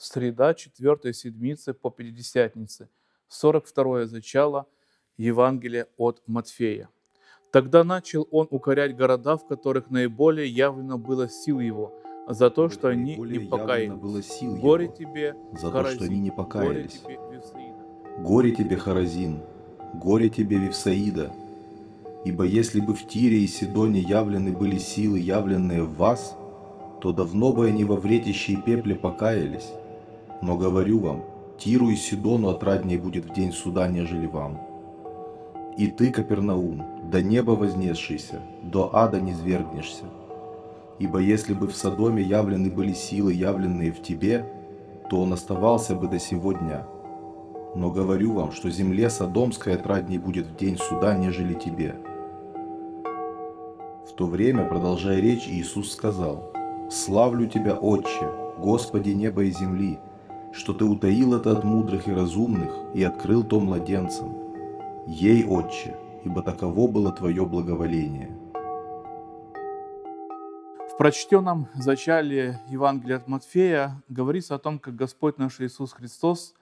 среда 4 седмицы по Пятидесятнице, 42 зачало Евангелия от Матфея. Тогда начал он укорять города, в которых наиболее явлено было сил его, за то, что они не покаялись. Горе тебе, за то, что они не покаялись. Горе тебе, Харазин, горе тебе, Вифсаида, ибо если бы в Тире и Сидоне явлены были силы, явленные в вас, то давно бы они во вретище пепле покаялись. Но говорю вам, Тиру и Сидону отраднее будет в день суда, нежели вам. И ты, Капернаум, до неба вознесшийся, до ада не звергнешься. Ибо если бы в Содоме явлены были силы, явленные в тебе, то он оставался бы до сегодня. Но говорю вам, что земле Содомская отрадней будет в день суда, нежели тебе». В то время, продолжая речь, Иисус сказал, «Славлю Тебя, Отче, Господи неба и земли, что Ты утаил это от мудрых и разумных и открыл то младенцам. Ей, Отче, ибо таково было Твое благоволение» прочтенном начале Евангелия от Матфея говорится о том, как Господь наш Иисус Христос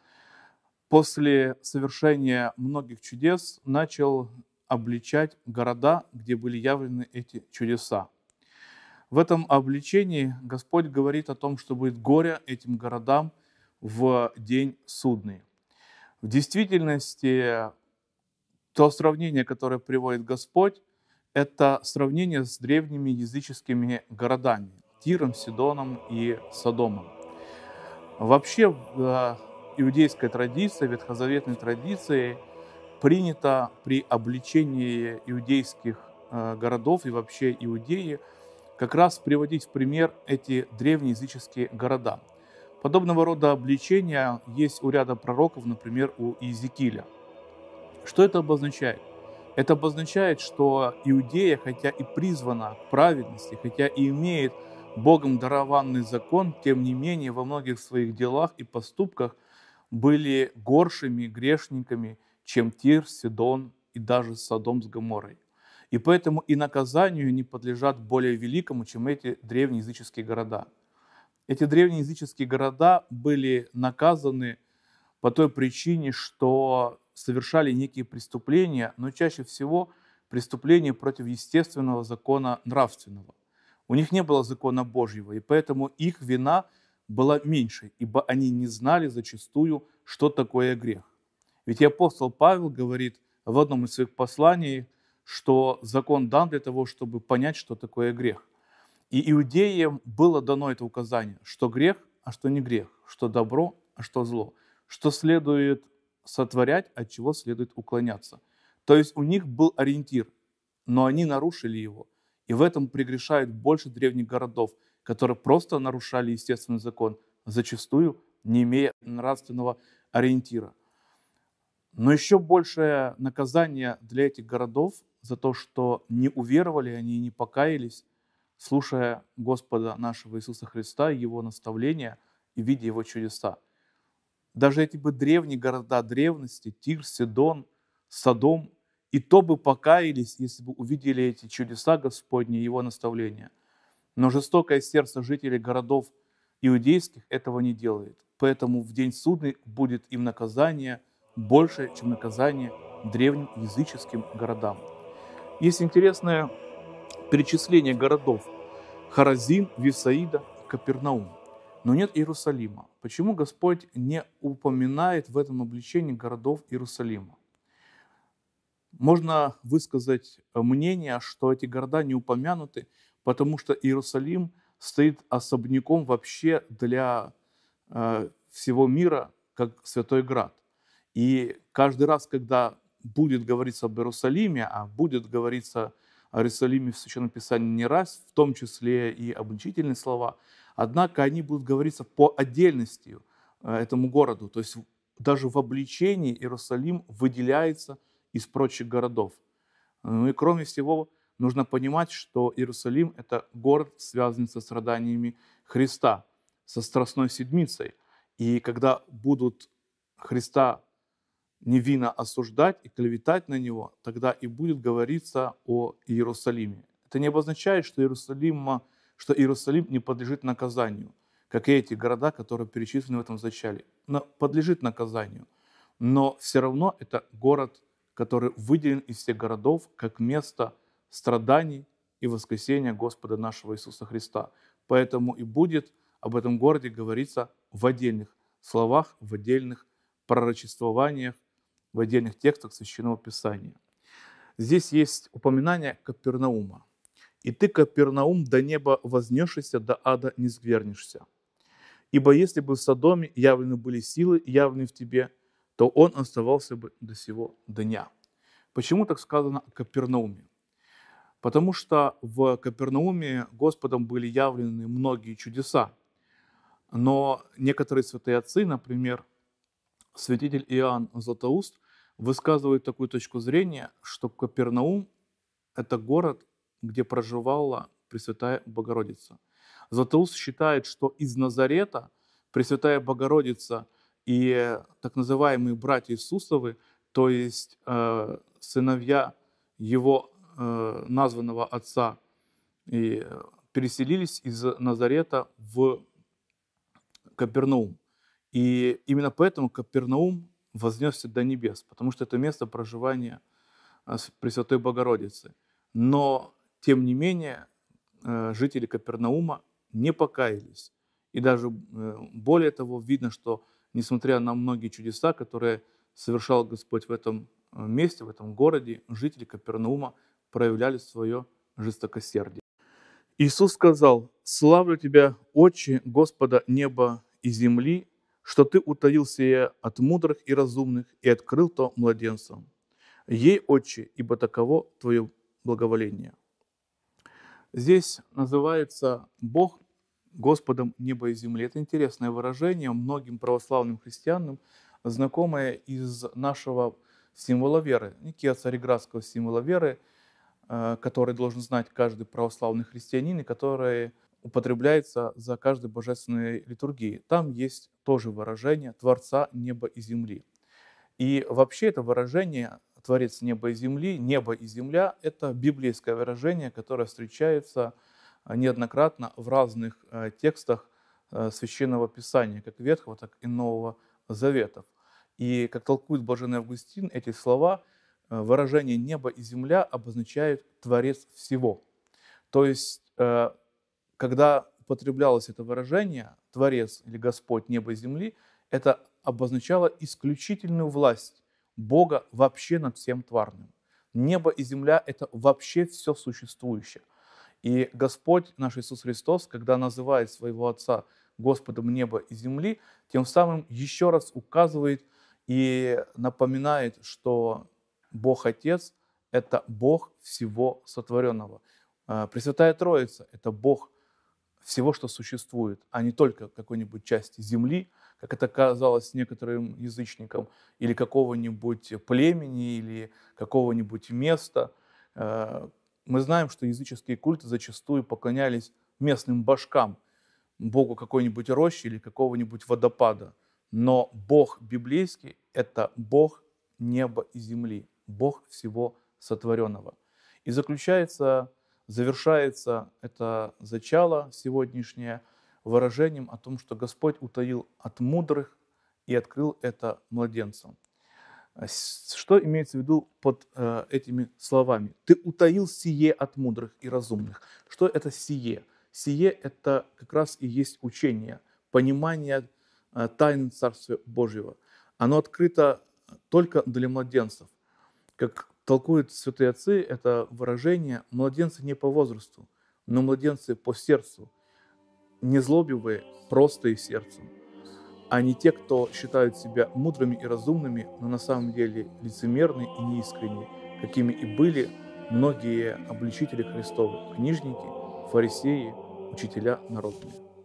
после совершения многих чудес начал обличать города, где были явлены эти чудеса. В этом обличении Господь говорит о том, что будет горе этим городам в день судный. В действительности, то сравнение, которое приводит Господь, это сравнение с древними языческими городами Тиром, Сидоном и Содомом. Вообще в э, иудейской традиции, ветхозаветной традиции принято при обличении иудейских э, городов и вообще иудеи как раз приводить в пример эти древнеязыческие города. Подобного рода обличения есть у ряда пророков, например, у Иезекииля. Что это обозначает? Это обозначает, что Иудея, хотя и призвана к праведности, хотя и имеет Богом дарованный закон, тем не менее во многих своих делах и поступках были горшими грешниками, чем Тир, Сидон и даже Содом с Гоморой. И поэтому и наказанию не подлежат более великому, чем эти древнеязыческие города. Эти древнеязыческие города были наказаны по той причине, что совершали некие преступления, но чаще всего преступления против естественного закона нравственного. У них не было закона Божьего, и поэтому их вина была меньше, ибо они не знали зачастую, что такое грех. Ведь апостол Павел говорит в одном из своих посланий, что закон дан для того, чтобы понять, что такое грех. И иудеям было дано это указание, что грех, а что не грех, что добро, а что зло, что следует сотворять, от чего следует уклоняться. То есть у них был ориентир, но они нарушили его. И в этом прегрешают больше древних городов, которые просто нарушали естественный закон, зачастую не имея нравственного ориентира. Но еще большее наказание для этих городов за то, что не уверовали они не покаялись, слушая Господа нашего Иисуса Христа, Его наставления и видя Его чудеса даже эти бы древние города древности, Тир, Сидон, Садом, и то бы покаялись, если бы увидели эти чудеса Господни и Его наставления. Но жестокое сердце жителей городов иудейских этого не делает. Поэтому в день судный будет им наказание больше, чем наказание древним языческим городам. Есть интересное перечисление городов Харазин, Висаида, Капернаум. Но нет Иерусалима. Почему Господь не упоминает в этом обличении городов Иерусалима? Можно высказать э, мнение, что эти города не упомянуты, потому что Иерусалим стоит особняком вообще для э, всего мира, как святой град. И каждый раз, когда будет говориться об Иерусалиме, а будет говориться о Иерусалиме в Священном Писании не раз, в том числе и обличительные слова – Однако они будут говориться по отдельности э, этому городу. То есть даже в обличении Иерусалим выделяется из прочих городов. Ну и кроме всего, нужно понимать, что Иерусалим – это город, связанный со страданиями Христа, со Страстной Седмицей. И когда будут Христа невинно осуждать и клеветать на него, тогда и будет говориться о Иерусалиме. Это не обозначает, что Иерусалима что Иерусалим не подлежит наказанию, как и эти города, которые перечислены в этом зачале. Но подлежит наказанию. Но все равно это город, который выделен из всех городов как место страданий и воскресения Господа нашего Иисуса Христа. Поэтому и будет об этом городе говориться в отдельных словах, в отдельных пророчествованиях, в отдельных текстах Священного Писания. Здесь есть упоминание Капернаума и ты, Капернаум, до неба вознешься, до ада не сквернешься. Ибо если бы в Содоме явлены были силы, явлены в тебе, то он оставался бы до сего дня». Почему так сказано о Капернауме? Потому что в Капернауме Господом были явлены многие чудеса. Но некоторые святые отцы, например, святитель Иоанн Златоуст, высказывает такую точку зрения, что Капернаум – это город, где проживала Пресвятая Богородица. Златоуст считает, что из Назарета Пресвятая Богородица и э, так называемые братья Иисусовы, то есть э, сыновья его э, названного отца, и переселились из Назарета в Капернаум. И именно поэтому Капернаум вознесся до небес, потому что это место проживания э, Пресвятой Богородицы. Но тем не менее, э, жители Капернаума не покаялись. И даже э, более того, видно, что несмотря на многие чудеса, которые совершал Господь в этом э, месте, в этом городе, жители Капернаума проявляли свое жестокосердие. Иисус сказал, «Славлю Тебя, Отче Господа неба и земли, что Ты утаил сие от мудрых и разумных и открыл то младенцам. Ей, Отче, ибо таково Твое благоволение». Здесь называется Бог Господом неба и земли. Это интересное выражение, многим православным христианам знакомое из нашего символа веры, Никея Цареградского символа веры, э, который должен знать каждый православный христианин и который употребляется за каждой божественной литургией. Там есть тоже выражение Творца неба и земли. И вообще это выражение Творец неба и земли, небо и земля – это библейское выражение, которое встречается а, неоднократно в разных а, текстах а, Священного Писания, как Ветхого, так и Нового Заветов. И, как толкует Блаженный Августин, эти слова, выражение «небо и земля» обозначают Творец всего. То есть, когда употреблялось это выражение «Творец» или «Господь неба и земли», это обозначало исключительную власть Бога вообще над всем тварным. Небо и земля – это вообще все существующее. И Господь наш Иисус Христос, когда называет своего Отца Господом неба и земли, тем самым еще раз указывает и напоминает, что Бог Отец – это Бог всего сотворенного. Э, Пресвятая Троица – это Бог всего, что существует, а не только какой-нибудь части земли, как это казалось некоторым язычникам, или какого-нибудь племени, или какого-нибудь места. Э, мы знаем, что языческие культы зачастую поклонялись местным башкам, богу какой-нибудь рощи или какого-нибудь водопада. Но бог библейский – это бог неба и земли, бог всего сотворенного. И заключается завершается это зачало сегодняшнее выражением о том, что Господь утаил от мудрых и открыл это младенцам. Что имеется в виду под э, этими словами? Ты утаил сие от мудрых и разумных. Что это сие? Сие – это как раз и есть учение, понимание э, тайны Царствия Божьего. Оно открыто только для младенцев. Как толкуют святые отцы это выражение «младенцы не по возрасту, но младенцы по сердцу, незлобивые, простые сердцем, а не те, кто считают себя мудрыми и разумными, но на самом деле лицемерны и неискренни, какими и были многие обличители Христовы, книжники, фарисеи, учителя народные.